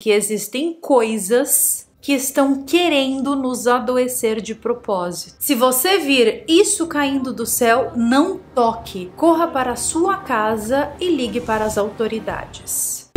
que existem coisas que estão querendo nos adoecer de propósito. Se você vir isso caindo do céu, não toque. Corra para a sua casa e ligue para as autoridades.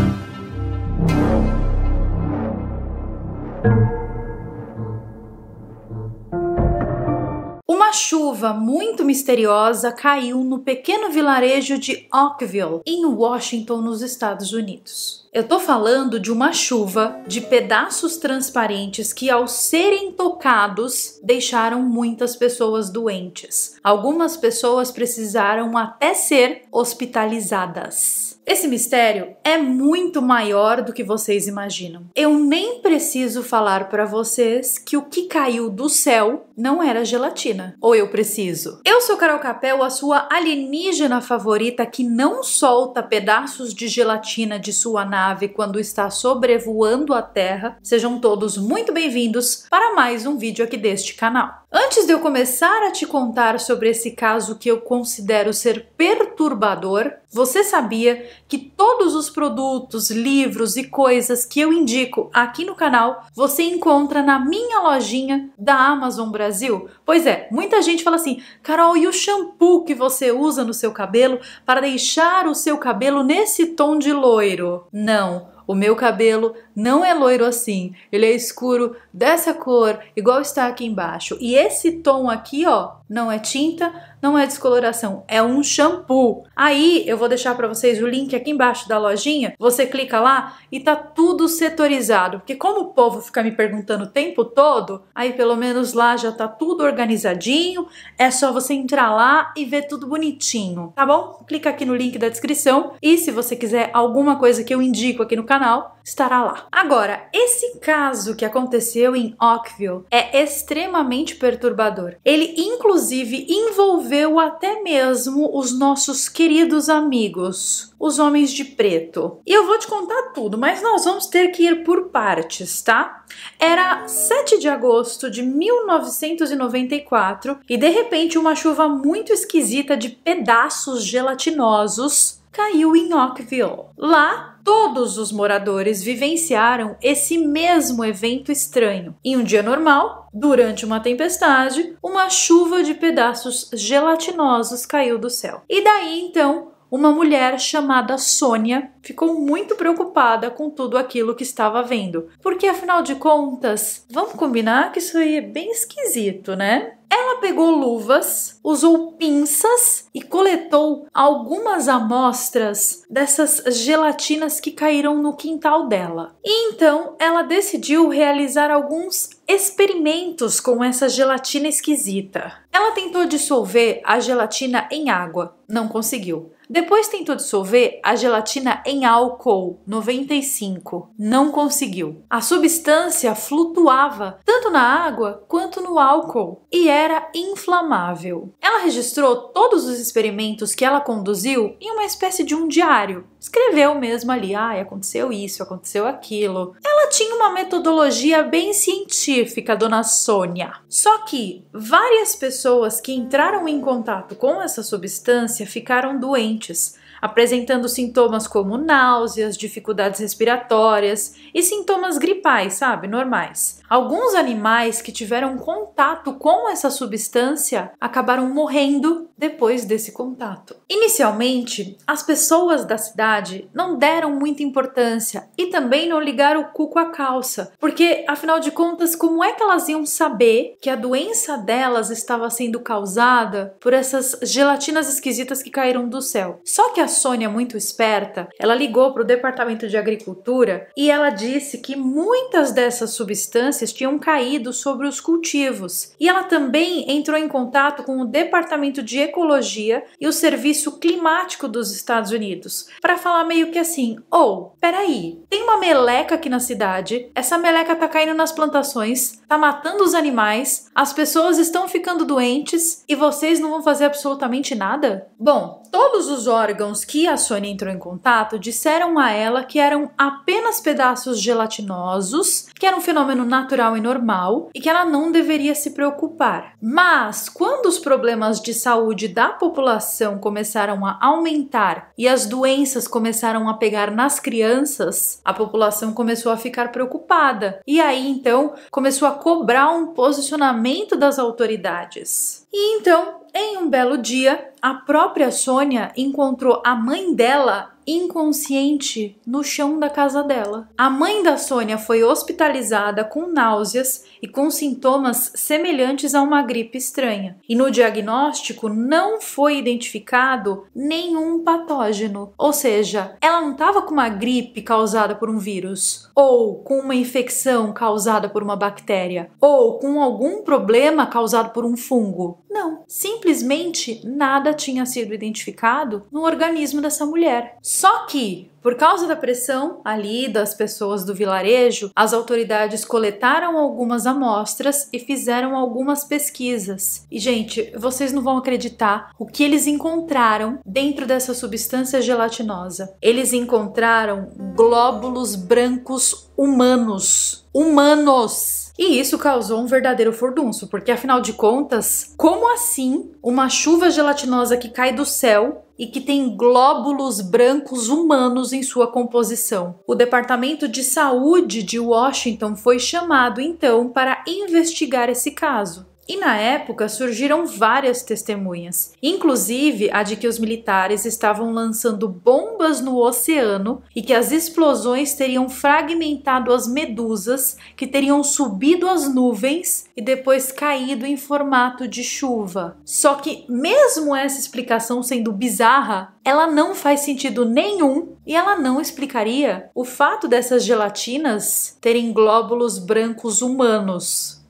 Uma chuva muito misteriosa caiu no pequeno vilarejo de Oakville, em Washington, nos Estados Unidos. Eu tô falando de uma chuva de pedaços transparentes que, ao serem tocados, deixaram muitas pessoas doentes. Algumas pessoas precisaram até ser hospitalizadas. Esse mistério é muito maior do que vocês imaginam. Eu nem preciso falar para vocês que o que caiu do céu não era gelatina. Ou eu preciso? Eu sou Carol Capel, a sua alienígena favorita que não solta pedaços de gelatina de sua nave quando está sobrevoando a Terra. Sejam todos muito bem-vindos para mais um vídeo aqui deste canal. Antes de eu começar a te contar sobre esse caso que eu considero ser perturbador, você sabia que todos os produtos, livros e coisas que eu indico aqui no canal você encontra na minha lojinha da Amazon Brasil? Pois é, muita gente fala assim: Carol, e o shampoo que você usa no seu cabelo para deixar o seu cabelo nesse tom de loiro? Não. O meu cabelo não é loiro assim, ele é escuro dessa cor, igual está aqui embaixo. E esse tom aqui, ó, não é tinta, não é descoloração, é um shampoo. Aí eu vou deixar para vocês o link aqui embaixo da lojinha. Você clica lá e tá tudo setorizado, porque como o povo fica me perguntando o tempo todo, aí pelo menos lá já tá tudo organizadinho. É só você entrar lá e ver tudo bonitinho, tá bom? Clica aqui no link da descrição e se você quiser alguma coisa que eu indico aqui no canal, estará lá. Agora, esse caso que aconteceu em Oakville é extremamente perturbador. Ele, inclusive, envolveu até mesmo os nossos queridos amigos, os homens de preto. E eu vou te contar tudo, mas nós vamos ter que ir por partes, tá? Era 7 de agosto de 1994 e de repente uma chuva muito esquisita de pedaços gelatinosos caiu em Oakville. Lá, todos os moradores vivenciaram esse mesmo evento estranho. Em um dia normal, durante uma tempestade, uma chuva de pedaços gelatinosos caiu do céu. E daí então, uma mulher chamada Sônia ficou muito preocupada com tudo aquilo que estava vendo, porque afinal de contas, vamos combinar que isso aí é bem esquisito, né? Ela pegou luvas, usou pinças e coletou algumas amostras dessas gelatinas que caíram no quintal dela. E então ela decidiu realizar alguns experimentos com essa gelatina esquisita. Ela tentou dissolver a gelatina em água, não conseguiu. Depois tentou dissolver a gelatina em álcool 95, não conseguiu. A substância flutuava tanto na água quanto no álcool e é era inflamável. Ela registrou todos os experimentos que ela conduziu em uma espécie de um diário. Escreveu mesmo ali, ah, aconteceu isso, aconteceu aquilo. Ela tinha uma metodologia bem científica, dona Sônia. Só que várias pessoas que entraram em contato com essa substância ficaram doentes apresentando sintomas como náuseas, dificuldades respiratórias e sintomas gripais, sabe, normais. Alguns animais que tiveram contato com essa substância acabaram morrendo depois desse contato. Inicialmente, as pessoas da cidade não deram muita importância e também não ligaram o cuco à calça, porque afinal de contas, como é que elas iam saber que a doença delas estava sendo causada por essas gelatinas esquisitas que caíram do céu? Só que a Sônia, muito esperta, ela ligou para o departamento de agricultura e ela disse que muitas dessas substâncias substâncias tinham caído sobre os cultivos. E ela também entrou em contato com o Departamento de Ecologia e o Serviço Climático dos Estados Unidos para falar meio que assim: ou, oh, peraí, tem uma meleca aqui na cidade, essa meleca tá caindo nas plantações, tá matando os animais, as pessoas estão ficando doentes e vocês não vão fazer absolutamente nada? Bom, todos os órgãos que a Sony entrou em contato disseram a ela que eram apenas pedaços gelatinosos, que era um fenômeno natural natural e normal e que ela não deveria se preocupar. Mas quando os problemas de saúde da população começaram a aumentar e as doenças começaram a pegar nas crianças, a população começou a ficar preocupada. E aí então começou a cobrar um posicionamento das autoridades. E então, em um belo dia, a própria Sônia encontrou a mãe dela inconsciente no chão da casa dela. A mãe da Sônia foi hospitalizada com náuseas e com sintomas semelhantes a uma gripe estranha. E no diagnóstico não foi identificado nenhum patógeno, ou seja, ela não estava com uma gripe causada por um vírus, ou com uma infecção causada por uma bactéria, ou com algum problema causado por um fungo. Não, simplesmente nada tinha sido identificado no organismo dessa mulher. Só que por causa da pressão ali das pessoas do vilarejo, as autoridades coletaram algumas amostras e fizeram algumas pesquisas. E, gente, vocês não vão acreditar o que eles encontraram dentro dessa substância gelatinosa. Eles encontraram glóbulos brancos humanos. Humanos! E isso causou um verdadeiro furdunço, porque afinal de contas, como assim uma chuva gelatinosa que cai do céu e que tem glóbulos brancos humanos em sua composição. O Departamento de Saúde de Washington foi chamado então para investigar esse caso. E na época surgiram várias testemunhas, inclusive a de que os militares estavam lançando bombas no oceano e que as explosões teriam fragmentado as medusas que teriam subido às nuvens e depois caído em formato de chuva. Só que, mesmo essa explicação sendo bizarra, ela não faz sentido nenhum e ela não explicaria o fato dessas gelatinas terem glóbulos brancos humanos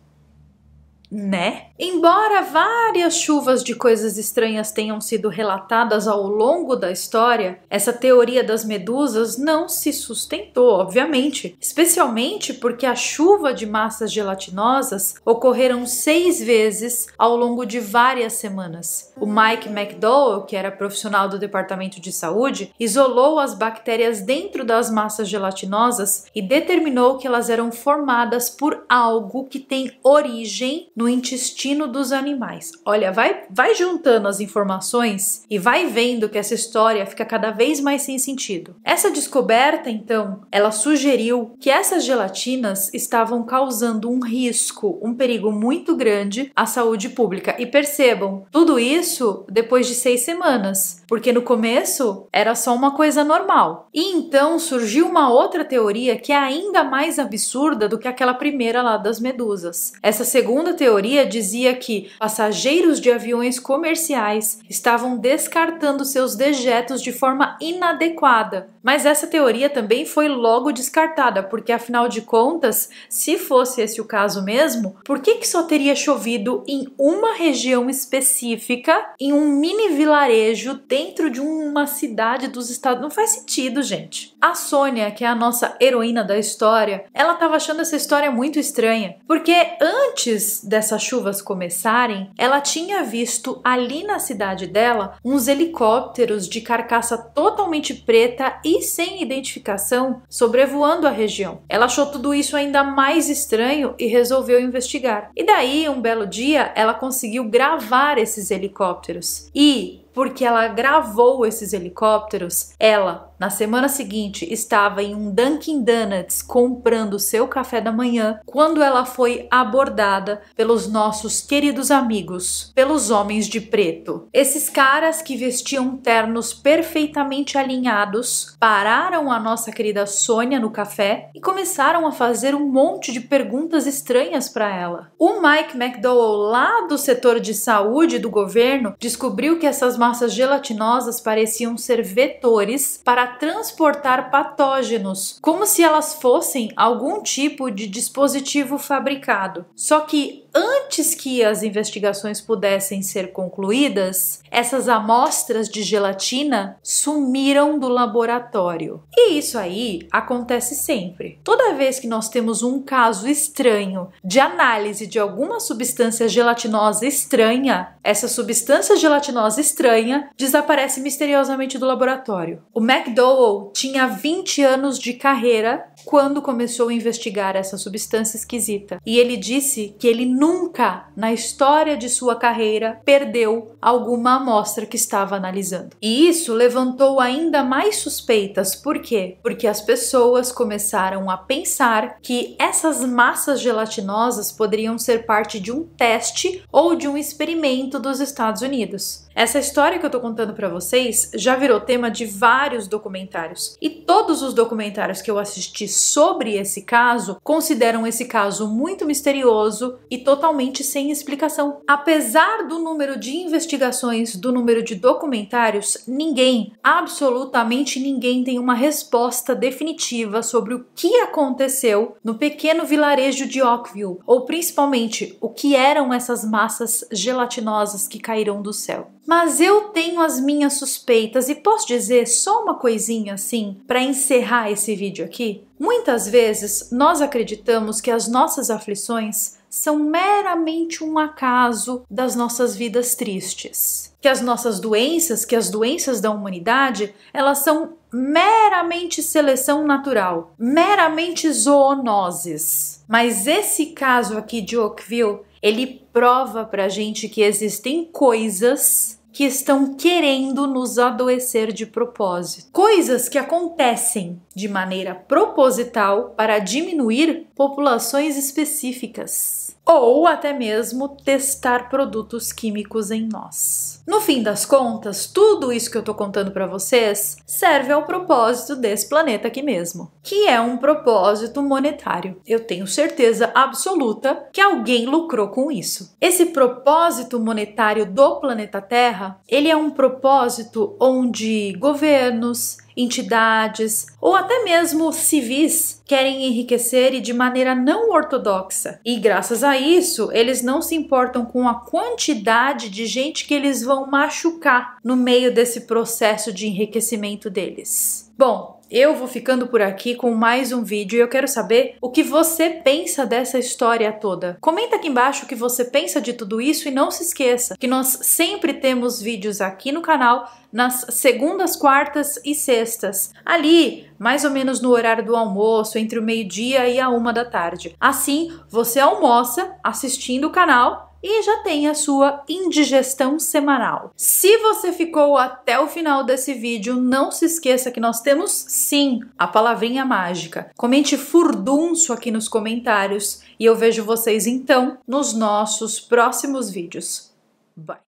né? Embora várias chuvas de coisas estranhas tenham sido relatadas ao longo da história, essa teoria das medusas não se sustentou, obviamente, especialmente porque a chuva de massas gelatinosas ocorreram seis vezes ao longo de várias semanas. O Mike McDowell, que era profissional do Departamento de Saúde, isolou as bactérias dentro das massas gelatinosas e determinou que elas eram formadas por algo que tem origem no intestino destino dos animais. Olha, vai, vai juntando as informações e vai vendo que essa história fica cada vez mais sem sentido. Essa descoberta, então, ela sugeriu que essas gelatinas estavam causando um risco, um perigo muito grande à saúde pública. E percebam, tudo isso depois de seis semanas, porque no começo era só uma coisa normal. E então surgiu uma outra teoria que é ainda mais absurda do que aquela primeira lá das medusas. Essa segunda teoria dizia dizia que passageiros de aviões comerciais estavam descartando seus dejetos de forma inadequada. Mas essa teoria também foi logo descartada, porque afinal de contas, se fosse esse o caso mesmo, por que, que só teria chovido em uma região específica, em um mini vilarejo dentro de uma cidade dos Estados? Não faz sentido, gente. A Sônia, que é a nossa heroína da história, ela estava achando essa história muito estranha, porque antes dessas chuvas começarem, ela tinha visto ali na cidade dela uns helicópteros de carcaça totalmente preta e sem identificação sobrevoando a região. Ela achou tudo isso ainda mais estranho e resolveu investigar. E daí, um belo dia, ela conseguiu gravar esses helicópteros. E porque ela gravou esses helicópteros, ela, na semana seguinte, estava em um Dunkin' Donuts comprando seu café da manhã quando ela foi abordada pelos nossos queridos amigos, pelos homens de preto. Esses caras que vestiam ternos perfeitamente alinhados pararam a nossa querida Sônia no café e começaram a fazer um monte de perguntas estranhas para ela. O Mike McDowell, lá do setor de saúde do governo, descobriu que essas massas gelatinosas pareciam ser vetores para transportar patógenos, como se elas fossem algum tipo de dispositivo fabricado. Só que antes que as investigações pudessem ser concluídas, essas amostras de gelatina sumiram do laboratório. E isso aí acontece sempre. Toda vez que nós temos um caso estranho de análise de alguma substância gelatinosa estranha, essa substância gelatinosa estranha desaparece misteriosamente do laboratório. O McDowell tinha 20 anos de carreira quando começou a investigar essa substância esquisita. E ele disse que ele nunca na história de sua carreira perdeu alguma amostra que estava analisando. E isso levantou ainda mais suspeitas, por quê? Porque as pessoas começaram a pensar que essas massas gelatinosas poderiam ser parte de um teste ou de um experimento dos Estados Unidos. Essa história que eu tô contando para vocês já virou tema de vários documentários e todos os documentários que eu assisti sobre esse caso consideram esse caso muito misterioso e totalmente sem explicação. Apesar do número de investigações, do número de documentários, ninguém, absolutamente ninguém tem uma resposta definitiva sobre o que aconteceu no pequeno vilarejo de Oakville, ou principalmente o que eram essas massas gelatinosas que caíram do céu. Mas eu tenho as minhas suspeitas e posso dizer só uma coisinha assim para encerrar esse vídeo aqui? Muitas vezes nós acreditamos que as nossas aflições são meramente um acaso das nossas vidas tristes. Que as nossas doenças, que as doenças da humanidade, elas são meramente seleção natural, meramente zoonoses. Mas esse caso aqui de Oakville, ele prova pra gente que existem coisas que estão querendo nos adoecer de propósito. Coisas que acontecem de maneira proposital para diminuir populações específicas ou até mesmo testar produtos químicos em nós. No fim das contas, tudo isso que eu estou contando para vocês serve ao propósito desse planeta aqui mesmo, que é um propósito monetário. Eu tenho certeza absoluta que alguém lucrou com isso. Esse propósito monetário do planeta Terra, ele é um propósito onde governos, entidades ou até mesmo civis querem enriquecer e de maneira não ortodoxa. E graças a isso, eles não se importam com a quantidade de gente que eles vão machucar no meio desse processo de enriquecimento deles. Bom, eu vou ficando por aqui com mais um vídeo e eu quero saber o que você pensa dessa história toda. Comenta aqui embaixo o que você pensa de tudo isso e não se esqueça que nós sempre temos vídeos aqui no canal nas segundas, quartas e sextas. Ali, mais ou menos no horário do almoço, entre o meio-dia e a uma da tarde. Assim, você almoça assistindo o canal e já tem a sua indigestão semanal. Se você ficou até o final desse vídeo, não se esqueça que nós temos sim a palavrinha mágica. Comente furdunço aqui nos comentários e eu vejo vocês então nos nossos próximos vídeos. Bye!